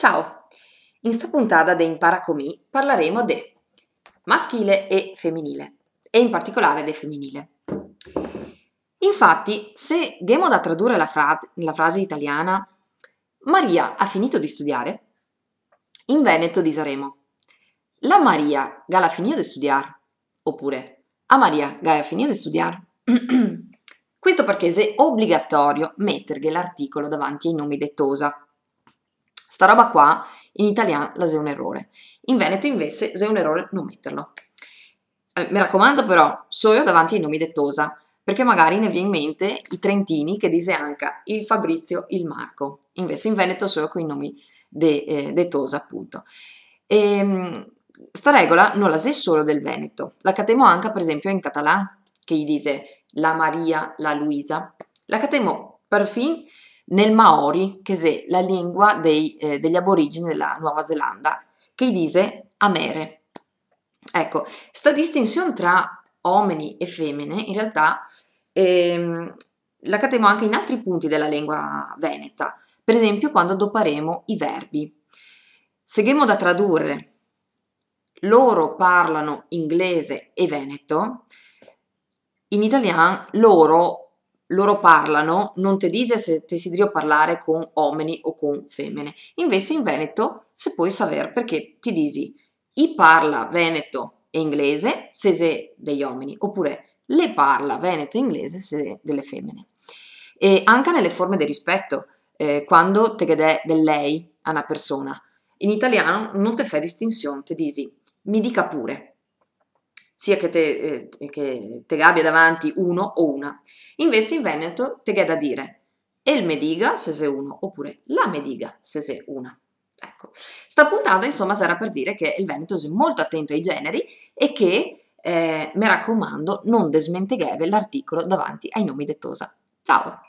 Ciao! In sta puntata di Impara Comì parleremo de maschile e femminile, e in particolare de femminile. Infatti, se diamo da tradurre la, fra- la frase italiana Maria ha finito di studiare, in Veneto diremo La Maria gala finito di studiare, oppure A Maria gala finito di studiare. Questo perché è obbligatorio mettergli l'articolo davanti ai nomi dettosa Sta roba qua in italiano la se un errore. In Veneto invece se un errore non metterlo. Eh, mi raccomando però, solo davanti ai nomi dettosa, perché magari ne viene in mente i trentini che dice anche il Fabrizio, il Marco. Invece in Veneto solo con i nomi de, eh, dettosa appunto. E, ehm, sta regola non la se solo del Veneto, la catemo anche per esempio in catalan, che gli dice la Maria, la Luisa. La catemo perfino nel Maori, che è la lingua dei, eh, degli aborigeni della Nuova Zelanda, che dice amere. Ecco, questa distinzione tra uomini e femmine, in realtà ehm, la catemo anche in altri punti della lingua veneta, per esempio quando doparemo i verbi. Seguiamo da tradurre, loro parlano inglese e veneto, in italiano loro loro parlano, non ti dice se ti si desiderio parlare con uomini o con femmine. Invece in Veneto se puoi sapere perché ti dici i parla veneto e inglese se se degli uomini, oppure le parla veneto e inglese se delle femmine. E anche nelle forme di rispetto, eh, quando te chiede del lei a una persona. In italiano non ti fai distinzione, ti dici mi dica pure, sia che te, eh, che te abbia davanti uno o una. Invece in Veneto te è da dire el me diga se sei uno oppure la me diga se sei una. Ecco, sta puntata insomma sarà per dire che il Veneto è molto attento ai generi e che, eh, mi raccomando, non desmentegheve l'articolo davanti ai nomi dettosa. Ciao!